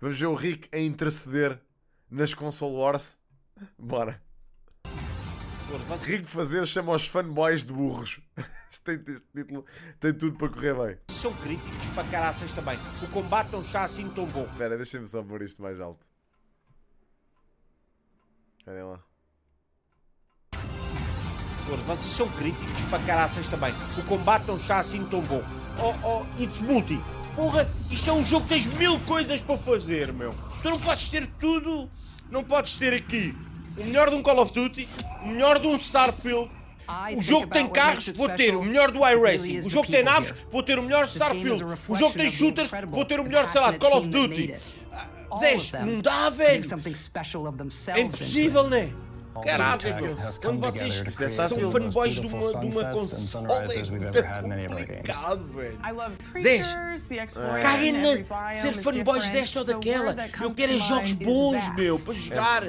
Vamos ver o Rick a interceder nas console wars. Bora. Rico fazer chama os fanboys de burros. tem, este título tem tudo para correr bem. São críticos para caraças também. O combate não está assim tão bom. Espera, deixa-me só pôr isto mais alto. Olhem lá. Vocês são críticos para caraças também. O combate não está assim tão bom. Oh, oh, it's multi. Porra, isto é um jogo que tens mil coisas para fazer, meu. Tu não podes ter tudo. Não podes ter aqui o melhor de um Call of Duty, o melhor de um Starfield, o jogo tem carros, vou ter o melhor do iRacing. O jogo tem naves, vou ter o melhor Starfield. O jogo tem shooters, vou ter o melhor, sei lá, Call of Duty. Ah, Zés, não dá, velho. É impossível, né? Caralho, Quando vocês são fanboys de uma, de uma consola, é complicado, velho. Zés, caguem na ser fanboys desta ou daquela. Eu quero é jogos bons, meu, para é. jogar.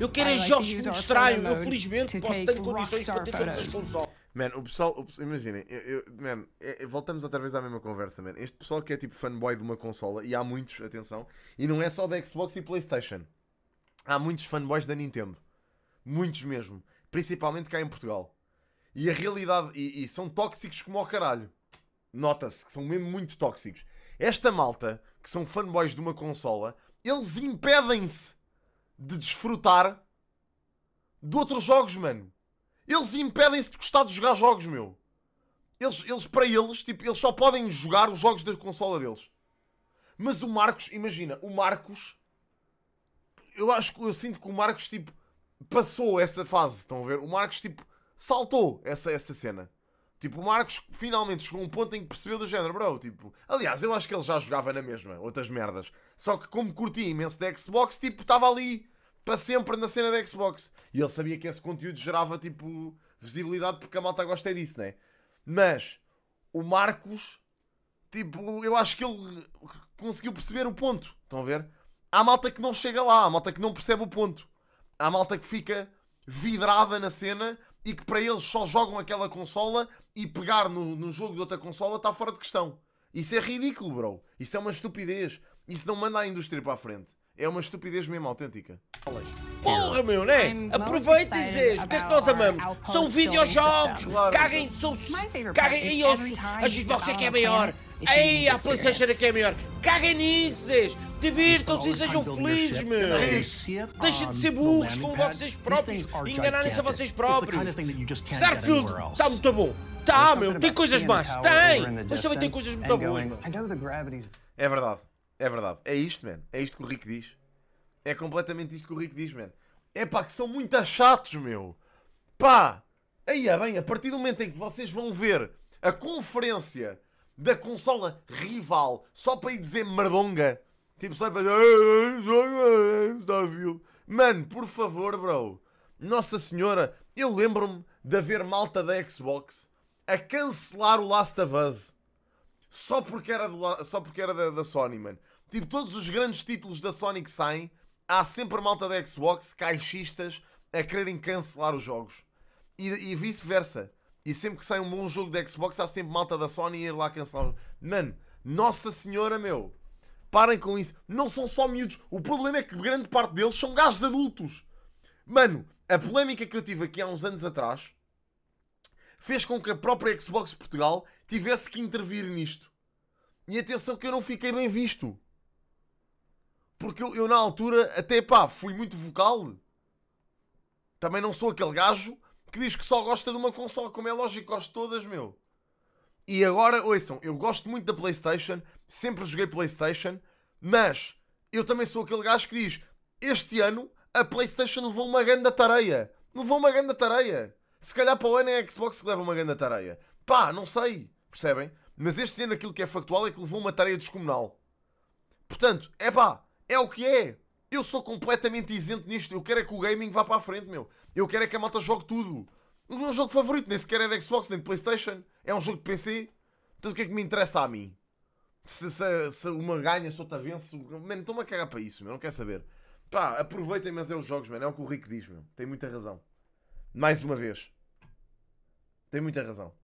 Eu quero é jogos que me distraiam. Eu, felizmente, posso ter condições para ter todas as consolas. Man, o pessoal, o, imaginem, eu, eu, man, é, é, voltamos outra vez à mesma conversa, man. Este pessoal que é tipo fanboy de uma consola, e há muitos, atenção, e não é só da Xbox e PlayStation. Há muitos fanboys da Nintendo. Muitos mesmo. Principalmente cá em Portugal. E a realidade. E, e são tóxicos como ao caralho. Nota-se que são mesmo muito tóxicos. Esta malta, que são fanboys de uma consola, eles impedem-se de desfrutar de outros jogos, mano. Eles impedem-se de gostar de jogar jogos, meu. Eles, eles, para eles, tipo, eles só podem jogar os jogos da consola deles. Mas o Marcos, imagina, o Marcos. Eu acho que eu sinto que o Marcos, tipo, passou essa fase, estão a ver? O Marcos, tipo, saltou essa, essa cena. Tipo, o Marcos finalmente chegou a um ponto em que percebeu do género, bro. Tipo, aliás, eu acho que ele já jogava na mesma, outras merdas. Só que, como curtia imenso da Xbox, tipo, estava ali para sempre na cena da Xbox. E ele sabia que esse conteúdo gerava, tipo, visibilidade porque a malta gosta é disso, né? Mas, o Marcos, tipo, eu acho que ele conseguiu perceber o ponto. Estão a ver? Há malta que não chega lá, há malta que não percebe o ponto. Há malta que fica vidrada na cena e que para eles só jogam aquela consola e pegar no, no jogo de outra consola está fora de questão. Isso é ridículo, bro. Isso é uma estupidez. Isso não manda a indústria para a frente. É uma estupidez mesmo autêntica. Porra, meu, né? aproveita e dizes. O que é que nós amamos? São videojogos. Claro. Caguem, são, caguem em osso. Achas é que é maior. Ei, a polícia aqui que é melhor. Caguem nisses! Divirtam-se e sejam felizes, é meu! Deixem de ser burros é, como é? vocês próprios e enganarem-se a vocês próprios! Starfield está muito bom! Tá, meu! Tem coisas más! Tem! Mas também tem coisas muito boas, meu! É verdade, é verdade. É isto, man. É isto que o Rick diz. É completamente isto que o Rick diz, man. É pá, que são muito chatos, meu! Pá! Aí é bem, a partir do momento em que vocês vão ver a conferência da consola rival só para ir dizer merdonga. Tipo, só para dizer. Mano, por favor, bro. Nossa Senhora, eu lembro-me de haver malta da Xbox a cancelar o Last of Us só porque era, do, só porque era da, da Sony, mano. Tipo, todos os grandes títulos da Sony que saem, há sempre malta da Xbox, caixistas, a quererem cancelar os jogos. E, e vice-versa. E sempre que sai um bom jogo da Xbox, há sempre malta da Sony ir lá cancelar. Mano, Nossa Senhora, meu. Parem com isso. Não são só miúdos. O problema é que grande parte deles são gajos adultos. Mano, a polémica que eu tive aqui há uns anos atrás fez com que a própria Xbox Portugal tivesse que intervir nisto. E atenção que eu não fiquei bem visto. Porque eu, eu na altura, até pá, fui muito vocal. Também não sou aquele gajo que diz que só gosta de uma consola, como é lógico, gosto de todas, meu. E agora, ouçam, eu gosto muito da PlayStation, sempre joguei PlayStation, mas eu também sou aquele gajo que diz: este ano a PlayStation levou uma grande tareia. Levou uma grande tareia. Se calhar para o ano é a Xbox que leva uma grande tareia. Pá, não sei. Percebem? Mas este ano aquilo que é factual é que levou uma tareia descomunal. Portanto, é pá, é o que é. Eu sou completamente isento nisto. Eu quero é que o gaming vá para a frente, meu. Eu quero é que a malta jogue tudo. O é meu jogo favorito nem sequer é de Xbox nem de Playstation. É um jogo de PC. Então o que é que me interessa a mim? Se, se, se uma ganha, se outra vence. Mano, estou-me a cagar para isso, meu. Não quero saber. Pá, aproveitem, mas é os jogos, mano. É o que o Rico diz, meu. Tem muita razão. Mais uma vez. Tem muita razão.